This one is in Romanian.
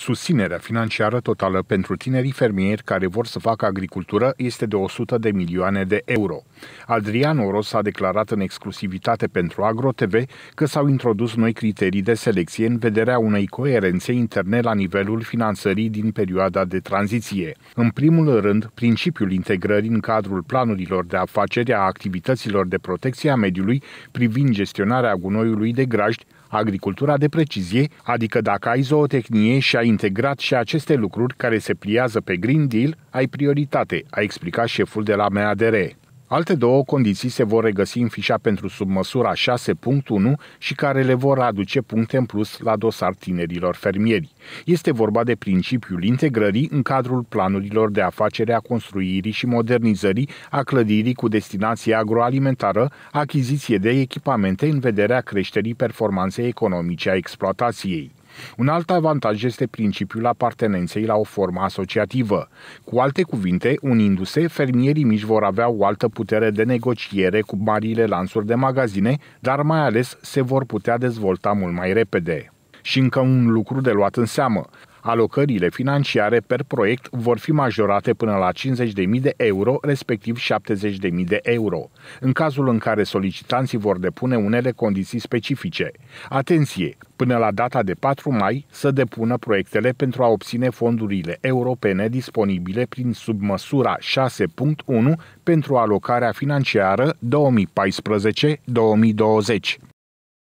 Susținerea financiară totală pentru tinerii fermieri care vor să facă agricultură este de 100 de milioane de euro. Adrian Oros a declarat în exclusivitate pentru AgroTV că s-au introdus noi criterii de selecție în vederea unei coerențe interne la nivelul finanțării din perioada de tranziție. În primul rând, principiul integrării în cadrul planurilor de afaceri a activităților de protecție a mediului privind gestionarea gunoiului de grajdi agricultura de precizie, adică dacă ai zootehnie și ai integrat și aceste lucruri care se pliază pe Green Deal, ai prioritate, a explicat șeful de la MADR. Alte două condiții se vor regăsi în fișa pentru submăsura 6.1 și care le vor aduce puncte în plus la dosar tinerilor fermieri. Este vorba de principiul integrării în cadrul planurilor de afacere a construirii și modernizării a clădirii cu destinație agroalimentară, achiziție de echipamente în vederea creșterii performanței economice a exploatației. Un alt avantaj este principiul apartenenței la o formă asociativă. Cu alte cuvinte, unindu-se, fermierii mici vor avea o altă putere de negociere cu marile lansuri de magazine, dar mai ales se vor putea dezvolta mult mai repede. Și încă un lucru de luat în seamă. Alocările financiare per proiect vor fi majorate până la 50.000 de euro, respectiv 70.000 de euro, în cazul în care solicitanții vor depune unele condiții specifice. Atenție! Până la data de 4 mai să depună proiectele pentru a obține fondurile europene disponibile prin submăsura 6.1 pentru alocarea financiară 2014-2020.